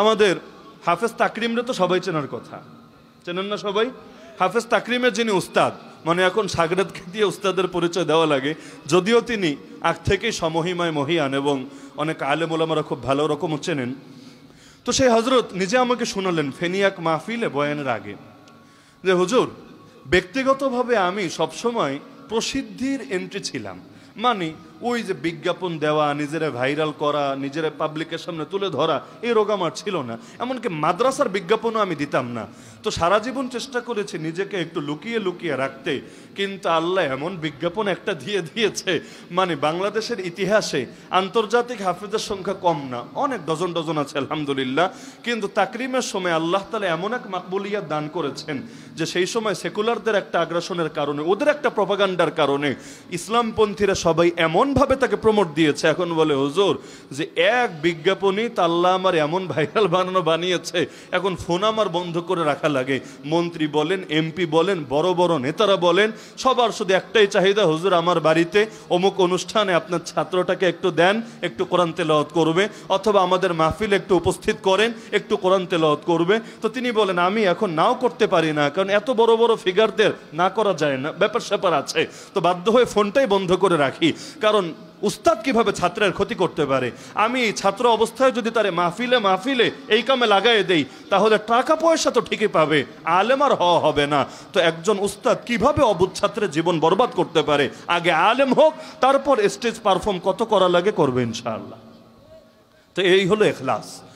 আমাদের হাফেজ তাকরিমরা তো সবাই চেনার কথা চেনেন না সবাই হাফেজ তাকরিমের যিনি উস্তাদ মানে এখন সাগরাদকে দিয়ে উস্তাদের পরিচয় দেওয়া লাগে যদিও তিনি আগ থেকেই সমহিমায় মহিয়ান এবং অনেক আলেমোলামারা খুব ভালো রকম চেনেন তো সেই হজরত নিজে আমাকে শোনালেন ফেনিয়াক মাহফিলে বয়ানের আগে যে হুজুর ব্যক্তিগতভাবে আমি সবসময় প্রসিদ্ধির এন্ট্রি ছিলাম মানে ওই যে বিজ্ঞাপন দেওয়া নিজেরা ভাইরাল করা নিজেরা পাবলিকের সামনে তুলে ধরা এই রোগ আমার ছিল না এমনকি মাদ্রাসার বিজ্ঞাপনও আমি দিতাম না তো সারা জীবন চেষ্টা করেছি নিজেকে একটু লুকিয়ে লুকিয়ে রাখতে কিন্তু আল্লাহ এমন বিজ্ঞাপন একটা দিয়ে দিয়েছে মানে বাংলাদেশের ইতিহাসে আন্তর্জাতিক হাফিজের সংখ্যা কম না অনেক ডজন ডজন আছে আলহামদুলিল্লাহ কিন্তু তাকরিমের সময় আল্লাহ তালা এমন এক মাকবুলিয়া দান করেছেন যে সেই সময় সেকুলারদের একটা আগ্রাসনের কারণে ওদের একটা প্রপাগান্ডার কারণে ইসলামপন্থীরা সবাই এমন এমনভাবে তাকে প্রমোট দিয়েছে এখন বলে হুজুর যে এক বিজ্ঞাপনই তাল্লা আমার এমন ভাইরাল বানানো বানিয়েছে এখন ফোন আমার বন্ধ করে রাখা লাগে মন্ত্রী বলেন এমপি বলেন বড় বড় নেতারা বলেন সবার শুধু একটাই চাহিদা হুজুর আমার বাড়িতে অমুক অনুষ্ঠানে আপনার ছাত্রটাকে একটু দেন একটু কোরআন তেলাওয়াত করবে অথবা আমাদের মাহফিল একটু উপস্থিত করেন একটু কোরআন তেলাওয়াত করবে তো তিনি বলেন আমি এখন নাও করতে পারি না কারণ এত বড় বড় ফিগারদের না করা যায় না ব্যাপার স্যাপার আছে তো বাধ্য হয়ে ফোনটাই বন্ধ করে রাখি কারণ একজন উস্তাদ কিভাবে ছাত্রের ক্ষতি করতে পারে আমি ছাত্র অবস্থায় যদি তারে মাহফিলে মাহফিলে এই কামে লাগাই দেই তাহলে টাকা পয়সা তো ঠিকই পাবে আলেম আর হওয়া হবে না তো একজন উস্তাদ কিভাবে অবুধ ছাত্রের জীবন বরবাদ করতে পারে আগে আলেম হোক তারপর স্টেজ পারফর্ম কত করা লাগে করবে ইনশাআল্লাহ তো এই হলো এখলাস